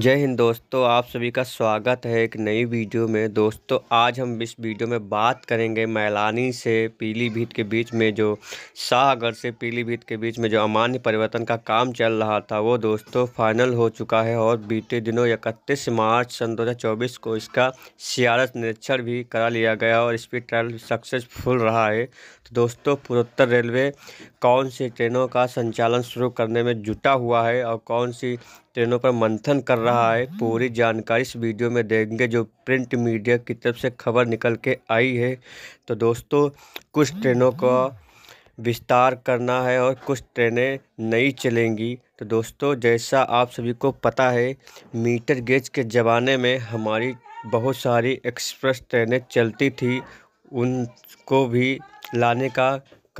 जय हिंद दोस्तों आप सभी का स्वागत है एक नई वीडियो में दोस्तों आज हम इस वीडियो में बात करेंगे मैलानी से पीलीभीत के बीच में जो शाहगढ़ से पीलीभीत के बीच में जो अमान्य परिवर्तन का काम चल रहा था वो दोस्तों फाइनल हो चुका है और बीते दिनों इकतीस मार्च सन 2024 को इसका सियारत निरीक्षण भी करा लिया गया और इसकी ट्रायल सक्सेसफुल रहा है तो दोस्तों पूर्वोत्तर रेलवे कौन सी ट्रेनों का संचालन शुरू करने में जुटा हुआ है और कौन सी ट्रेनों पर मंथन कर रहा है पूरी जानकारी इस वीडियो में देंगे जो प्रिंट मीडिया की तरफ से खबर निकल के आई है तो दोस्तों कुछ ट्रेनों का विस्तार करना है और कुछ ट्रेनें नई चलेंगी तो दोस्तों जैसा आप सभी को पता है मीटर गेज के ज़माने में हमारी बहुत सारी एक्सप्रेस ट्रेनें चलती थी उनको भी लाने का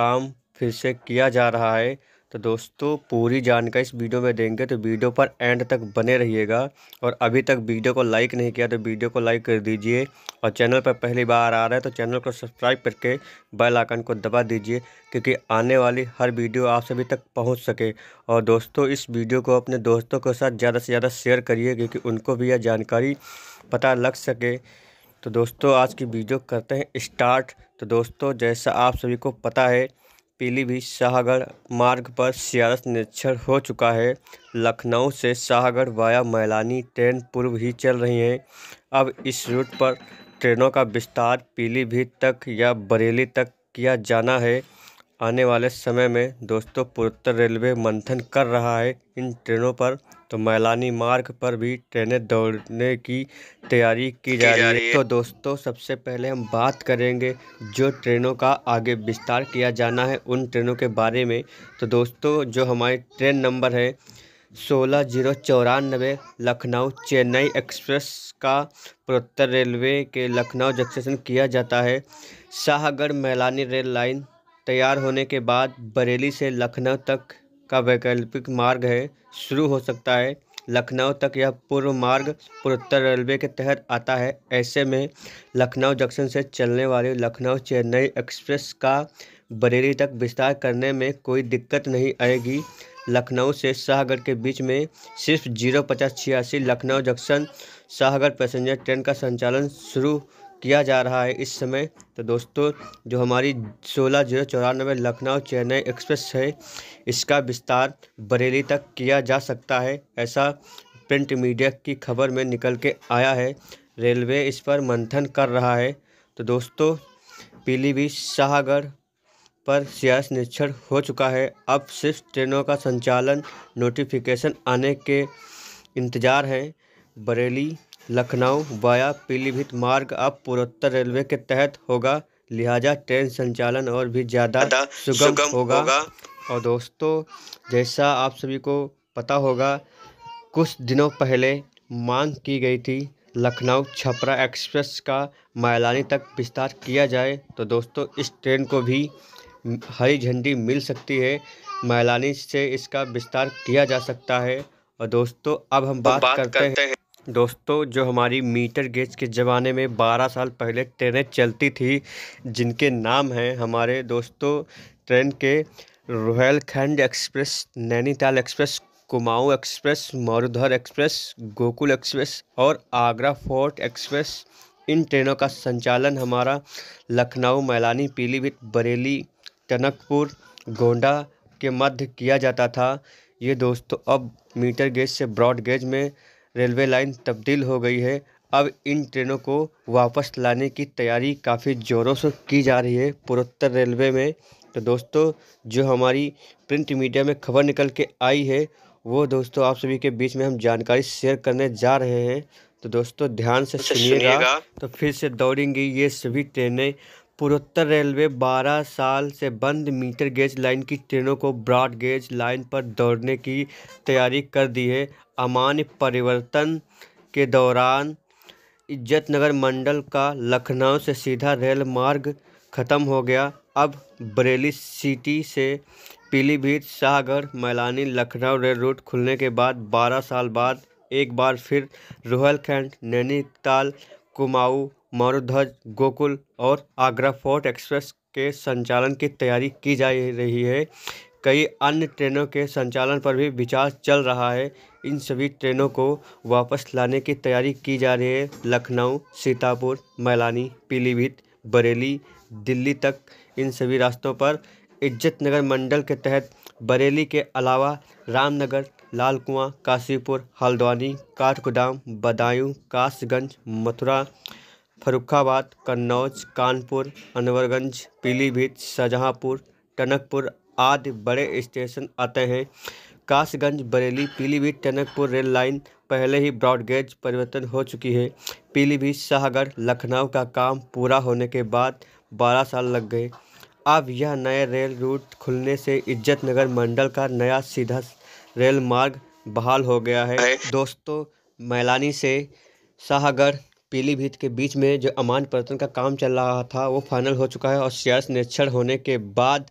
काम फिर से किया जा रहा है तो दोस्तों पूरी जानकारी इस वीडियो में देंगे तो वीडियो पर एंड तक बने रहिएगा और अभी तक वीडियो को लाइक नहीं किया तो वीडियो को लाइक कर दीजिए और चैनल पर पहली बार आ रहा है तो चैनल को सब्सक्राइब करके बेल आइकन को दबा दीजिए क्योंकि आने वाली हर वीडियो आप सभी तक पहुँच सके और दोस्तों इस वीडियो को अपने दोस्तों के साथ ज़्यादा से ज़्यादा शेयर करिए क्योंकि उनको भी यह जानकारी पता लग सके तो दोस्तों आज की वीडियो करते हैं स्टार्ट तो दोस्तों जैसा आप सभी को पता है पीलीभीत शाहगढ़ मार्ग पर सियारत निरीक्षण हो चुका है लखनऊ से शाहगढ़ वाया मैलानी ट्रेन पूर्व ही चल रही हैं अब इस रूट पर ट्रेनों का विस्तार पीलीभीत तक या बरेली तक किया जाना है आने वाले समय में दोस्तों पूर्वोत्तर रेलवे मंथन कर रहा है इन ट्रेनों पर तो मैलानी मार्ग पर भी ट्रेनें दौड़ने की तैयारी की जा रही है तो दोस्तों सबसे पहले हम बात करेंगे जो ट्रेनों का आगे विस्तार किया जाना है उन ट्रेनों के बारे में तो दोस्तों जो हमारी ट्रेन नंबर है सोलह जीरो चौरानबे लखनऊ चेन्नई एक्सप्रेस का पूर्वोत्तर रेलवे के लखनऊ जंक्शन किया जाता है शाहगढ़ मैलानी रेल लाइन तैयार होने के बाद बरेली से लखनऊ तक का वैकल्पिक मार्ग है शुरू हो सकता है लखनऊ तक यह पूर्व मार्ग पूर्वोत्तर रेलवे के तहत आता है ऐसे में लखनऊ जंक्शन से चलने वाली लखनऊ चेन्नई एक्सप्रेस का बरेली तक विस्तार करने में कोई दिक्कत नहीं आएगी लखनऊ से शाहगढ़ के बीच में सिर्फ जीरो पचास छियासी Lucknow junction Shahgarh passenger train का संचालन शुरू किया जा रहा है इस समय तो दोस्तों जो हमारी सोलह जीरो चौरानवे लखनऊ चेन्नई एक्सप्रेस है इसका विस्तार बरेली तक किया जा सकता है ऐसा प्रिंट मीडिया की खबर में निकल के आया है रेलवे इस पर मंथन कर रहा है तो दोस्तों पीलीभीत शाहगढ़ पर सियास निरीक्षण हो चुका है अब सिर्फ ट्रेनों का संचालन नोटिफिकेशन आने के इंतज़ार हैं बरेली लखनऊ वाया पीलीभीत मार्ग अब पूर्वोत्तर रेलवे के तहत होगा लिहाजा ट्रेन संचालन और भी ज़्यादा सुगम, सुगम होगा।, होगा और दोस्तों जैसा आप सभी को पता होगा कुछ दिनों पहले मांग की गई थी लखनऊ छपरा एक्सप्रेस का मैलानी तक विस्तार किया जाए तो दोस्तों इस ट्रेन को भी हरी झंडी मिल सकती है मैलानी से इसका विस्तार किया जा सकता है और दोस्तों अब हम बात, तो बात करते, करते हैं दोस्तों जो हमारी मीटर गेज के ज़माने में बारह साल पहले ट्रेनें चलती थी जिनके नाम हैं हमारे दोस्तों ट्रेन के Rohilkhand express Nainital express Kumaon express Marudhar express Gokul express और आगरा फोर्ट एक्सप्रेस इन ट्रेनों का संचालन हमारा लखनऊ मैलानी पीलीभीत बरेली टनकपुर गोंडा के मध्य किया जाता था ये दोस्तों अब मीटर गेज से ब्रॉड गेज में रेलवे लाइन तब्दील हो गई है अब इन ट्रेनों को वापस लाने की तैयारी काफ़ी ज़ोरों से की जा रही है पूर्वोत्तर रेलवे में तो दोस्तों जो हमारी प्रिंट मीडिया में खबर निकल के आई है वो दोस्तों आप सभी के बीच में हम जानकारी शेयर करने जा रहे हैं तो दोस्तों ध्यान से अच्छा, सुनिएगा तो फिर से दौड़ेंगी ये सभी ट्रेनें पूर्वोत्तर रेलवे बारह साल से बंद मीटर गेज लाइन की ट्रेनों को ब्रॉड गेज लाइन पर दौड़ने की तैयारी कर दी है अमान्य परिवर्तन के दौरान इज्जत नगर मंडल का लखनऊ से सीधा रेल मार्ग खत्म हो गया अब बरेली सिटी से पीलीभीत शाहगढ़ मैलानी लखनऊ रेल रूट खुलने के बाद 12 साल बाद एक बार फिर रोहलखंड नैनीताल कुमाऊँ मौर्यध्वज गोकुल और आगरा फोर्ट एक्सप्रेस के संचालन की तैयारी की जा रही है कई अन्य ट्रेनों के संचालन पर भी विचार चल रहा है इन सभी ट्रेनों को वापस लाने की तैयारी की जा रही है लखनऊ सीतापुर मैलानी पीलीभीत बरेली दिल्ली तक इन सभी रास्तों पर इज्जत नगर मंडल के तहत बरेली के अलावा रामनगर लाल कुआं काशीपुर हल्द्वानी काठगोदाम बदायूं कासगंज मथुरा फरुखाबाद कन्नौज कानपुर अनवरगंज पीलीभीत शाहजहाँपुर टनकपुर आदि बड़े स्टेशन आते हैं कासगंज बरेली पीलीभीत टनकपुर रेल लाइन पहले ही ब्रॉडगेज परिवर्तन हो चुकी है पीलीभीत शाहगढ़ लखनऊ का काम पूरा होने के बाद बारह साल लग गए अब यह नए रेल रूट खुलने से इज्जत नगर मंडल का नया सीधा रेल मार्ग बहाल हो गया है दोस्तों मैलानी से शाहगढ़ पीलीभीत के बीच में जो अमान परिवर्तन का काम चल रहा था वो फाइनल हो चुका है और शेयर्स निरीक्षण होने के बाद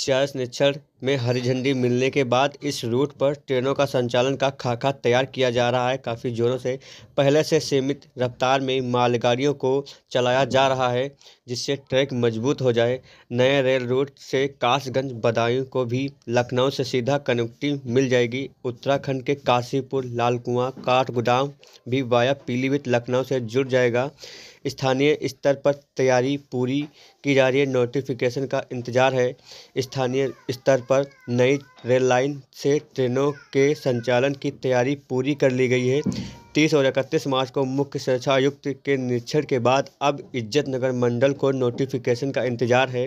शेयर्स निरीक्षण में हरी झंडी मिलने के बाद इस रूट पर ट्रेनों का संचालन का खाका तैयार किया जा रहा है काफ़ी ज़ोरों से पहले से सीमित रफ्तार में मालगाड़ियों को चलाया जा रहा है जिससे ट्रैक मजबूत हो जाए नए रेल रूट से कासगंज बदायूं को भी लखनऊ से सीधा कनेक्टिव मिल जाएगी उत्तराखंड के काशीपुर लालकुआं काठगोदाम भी वाया पीलीभीत लखनऊ से जुड़ जाएगा स्थानीय स्तर पर तैयारी पूरी की जा रही है नोटिफिकेशन का इंतजार है स्थानीय स्तर पर पर नई रेल लाइन से ट्रेनों के संचालन की तैयारी पूरी कर ली गई है तीस और इकतीस मार्च को मुख्य सुरक्षा आयुक्त के निरीक्षण के बाद अब इज्जत नगर मंडल को नोटिफिकेशन का इंतजार है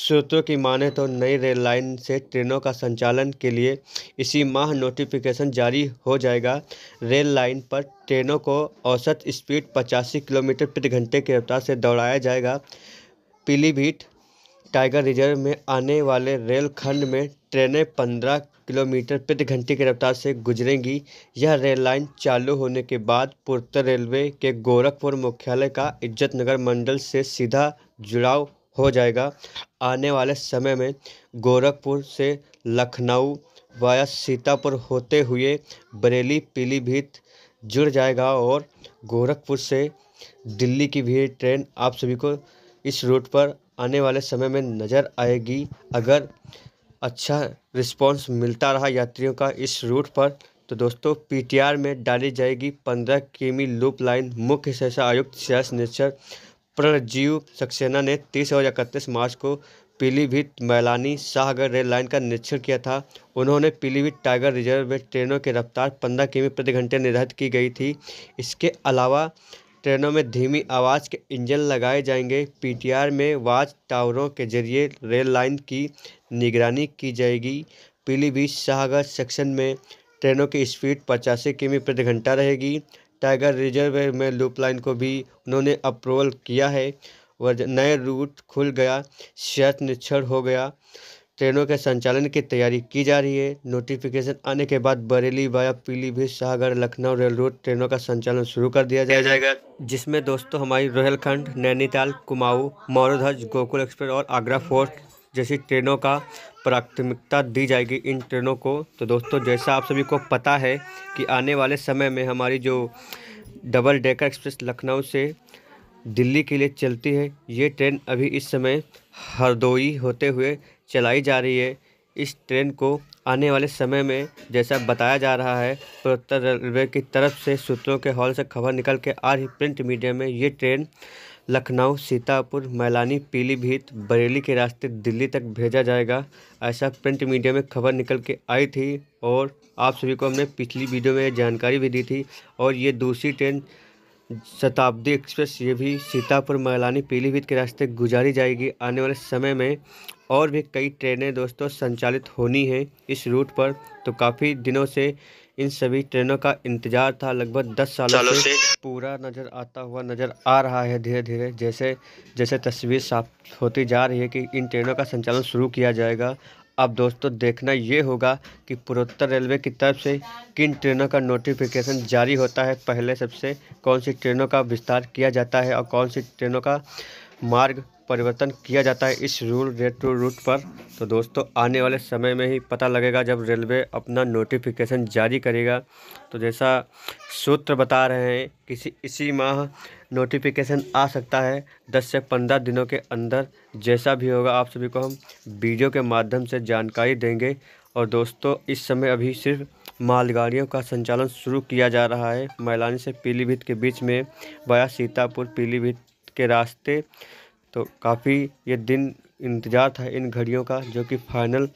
सूत्रों की माने तो नई रेल लाइन से ट्रेनों का संचालन के लिए इसी माह नोटिफिकेशन जारी हो जाएगा रेल लाइन पर ट्रेनों को औसत स्पीड पचासी किलोमीटर प्रति घंटे की रफ्तार से दौड़ाया जाएगा पीलीभीत टाइगर रिजर्व में आने वाले रेलखंड में ट्रेनें पंद्रह किलोमीटर प्रति घंटे की रफ्तार से गुजरेंगी यह रेल लाइन चालू होने के बाद पूर्वोत्तर रेलवे के गोरखपुर मुख्यालय का इज्जत नगर मंडल से सीधा जुड़ाव हो जाएगा आने वाले समय में गोरखपुर से लखनऊ वाया सीतापुर होते हुए बरेली पीलीभीत जुड़ जाएगा और गोरखपुर से दिल्ली की भी ट्रेन आप सभी को इस रूट पर आने वाले समय में नज़र आएगी अगर अच्छा रिस्पांस मिलता रहा यात्रियों का इस रूट पर तो दोस्तों पीटीआर में डाली जाएगी पंद्रह किमी लूप लाइन मुख्य शिक्षा आयुक्त शेष नेचर प्रणजीव सक्सेना ने तीस और इकतीस मार्च को पीलीभीत मैलानी शाहगढ़ रेल लाइन का निरीक्षण किया था उन्होंने पीलीभीत टाइगर रिजर्व में ट्रेनों की रफ्तार पंद्रह किमी प्रति घंटे निर्धारित की गई थी इसके अलावा ट्रेनों में धीमी आवाज़ के इंजन लगाए जाएंगे पीटीआर में वाच टावरों के जरिए रेल लाइन की निगरानी की जाएगी पीलीभीत शाहगढ़ सेक्शन में ट्रेनों की स्पीड पचासी किमी प्रति घंटा रहेगी टाइगर रिजर्व में लूप लाइन को भी उन्होंने अप्रूवल किया है वह नए रूट खुल गया शर्त निक्षण हो गया ट्रेनों के संचालन की तैयारी की जा रही है नोटिफिकेशन आने के बाद Bareilly via Pilibhit Sagar Lucknow rail road ट्रेनों का संचालन शुरू कर दिया जाएगा जिसमें दोस्तों हमारी रोहलखंड नैनीताल कुमाऊ मौरध्वज गोकुल एक्सप्रेस और आगरा फोर्ट जैसी ट्रेनों का प्राथमिकता दी जाएगी इन ट्रेनों को तो दोस्तों जैसा आप सभी को पता है कि आने वाले समय में हमारी जो डबल डेकर एक्सप्रेस लखनऊ से दिल्ली के लिए चलती है ये ट्रेन अभी इस समय हरदोई होते हुए चलाई जा रही है इस ट्रेन को आने वाले समय में जैसा बताया जा रहा है पूर्वोत्तर रेलवे की तरफ से सूत्रों के हॉल से खबर निकल के आ रही प्रिंट मीडिया में ये ट्रेन लखनऊ सीतापुर मैलानी पीलीभीत बरेली के रास्ते दिल्ली तक भेजा जाएगा ऐसा प्रिंट मीडिया में खबर निकल के आई थी और आप सभी को हमने पिछली वीडियो में जानकारी भी दी थी और ये दूसरी ट्रेन शताब्दी एक्सप्रेस ये भी सीतापुर मैलानी पीलीभीत के रास्ते गुजारी जाएगी आने वाले समय में और भी कई ट्रेनें दोस्तों संचालित होनी हैं इस रूट पर तो काफ़ी दिनों से इन सभी ट्रेनों का इंतज़ार था लगभग दस सालों से पूरा नज़र आता हुआ नज़र आ रहा है धीरे धीरे जैसे जैसे तस्वीर साफ होती जा रही है कि इन ट्रेनों का संचालन शुरू किया जाएगा अब दोस्तों देखना ये होगा कि पूर्वोत्तर रेलवे की तरफ से किन ट्रेनों का नोटिफिकेशन जारी होता है पहले सबसे कौन सी ट्रेनों का विस्तार किया जाता है और कौन सी ट्रेनों का मार्ग परिवर्तन किया जाता है इस रूल रेट्रो रूट पर तो दोस्तों आने वाले समय में ही पता लगेगा जब रेलवे अपना नोटिफिकेशन जारी करेगा तो जैसा सूत्र बता रहे हैं किसी इसी माह नोटिफिकेशन आ सकता है 10 से 15 दिनों के अंदर जैसा भी होगा आप सभी को हम वीडियो के माध्यम से जानकारी देंगे और दोस्तों इस समय अभी सिर्फ मालगाड़ियों का संचालन शुरू किया जा रहा है मैलानी से पीलीभीत के बीच में बया सीतापुर पीलीभीत के रास्ते तो काफ़ी ये दिन इंतज़ार था इन घड़ियों का जो कि फाइनल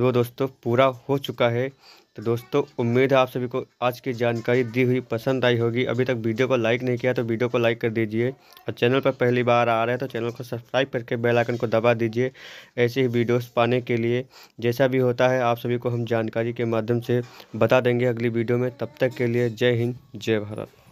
वो दोस्तों पूरा हो चुका है तो दोस्तों उम्मीद है आप सभी को आज की जानकारी दी हुई पसंद आई होगी अभी तक वीडियो को लाइक नहीं किया तो वीडियो को लाइक कर दीजिए और चैनल पर पहली बार आ रहे हैं तो चैनल को सब्सक्राइब करके बेल आइकन को दबा दीजिए ऐसे ही वीडियोस पाने के लिए जैसा भी होता है आप सभी को हम जानकारी के माध्यम से बता देंगे अगली वीडियो में तब तक के लिए जय हिंद जय भारत